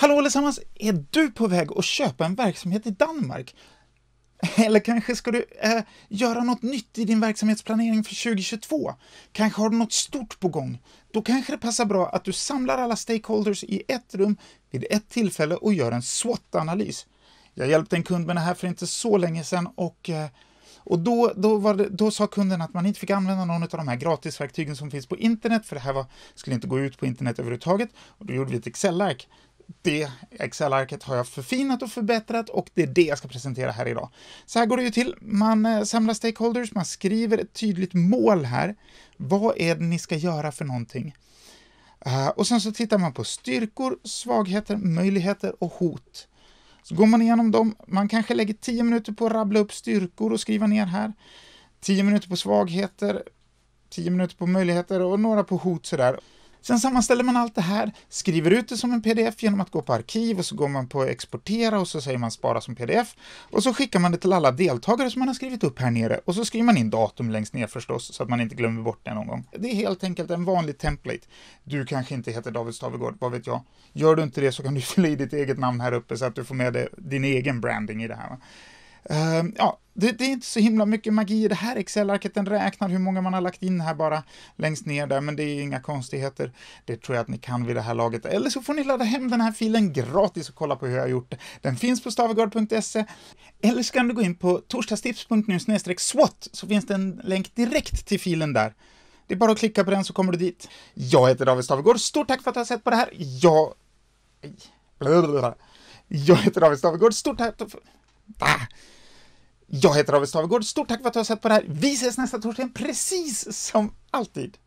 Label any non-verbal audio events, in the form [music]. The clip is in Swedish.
Hallå allesammans! Är du på väg att köpa en verksamhet i Danmark? Eller kanske ska du eh, göra något nytt i din verksamhetsplanering för 2022? Kanske har du något stort på gång? Då kanske det passar bra att du samlar alla stakeholders i ett rum vid ett tillfälle och gör en SWOT-analys. Jag hjälpte en kund med det här för inte så länge sedan och, eh, och då, då, det, då sa kunden att man inte fick använda någon av de här gratisverktygen som finns på internet, för det här var, skulle inte gå ut på internet överhuvudtaget. Och då gjorde vi ett Excel-ark det Excel-arket har jag förfinat och förbättrat och det är det jag ska presentera här idag. Så här går det ju till. Man eh, samlar stakeholders, man skriver ett tydligt mål här. Vad är det ni ska göra för någonting? Eh, och sen så tittar man på styrkor, svagheter, möjligheter och hot. Så går man igenom dem. Man kanske lägger 10 minuter på att rabbla upp styrkor och skriva ner här. 10 minuter på svagheter, 10 minuter på möjligheter och några på hot sådär. Sen sammanställer man allt det här, skriver ut det som en pdf genom att gå på arkiv och så går man på exportera och så säger man spara som pdf och så skickar man det till alla deltagare som man har skrivit upp här nere och så skriver man in datum längst ner förstås så att man inte glömmer bort det någon gång. Det är helt enkelt en vanlig template. Du kanske inte heter David Stavegård, vad vet jag? Gör du inte det så kan du [laughs] fylla i ditt eget namn här uppe så att du får med dig din egen branding i det här. Uh, ja, det, det, är inte så himla mycket magi i det här Excel-arket. Den räknar hur många man har lagt in här bara längst ner där, men det är inga konstigheter. Det tror jag att ni kan vid det här laget. Eller så får ni ladda hem den här filen gratis och kolla på hur jag har gjort det. Den finns på stavegard.se. Eller så kan du gå in på torsdagstips.nu swat så finns det en länk direkt till filen där. Det är bara att klicka på den så kommer du dit. Jag heter David Stavegård. Stort tack för att du har sett på det här. Jag... Blablabla. Jag heter David Stavegård. Stort tack... för Ah. Jag heter David Stavegård. Stort tack för att du har sett på det här. Vi ses nästa torsdag precis som alltid.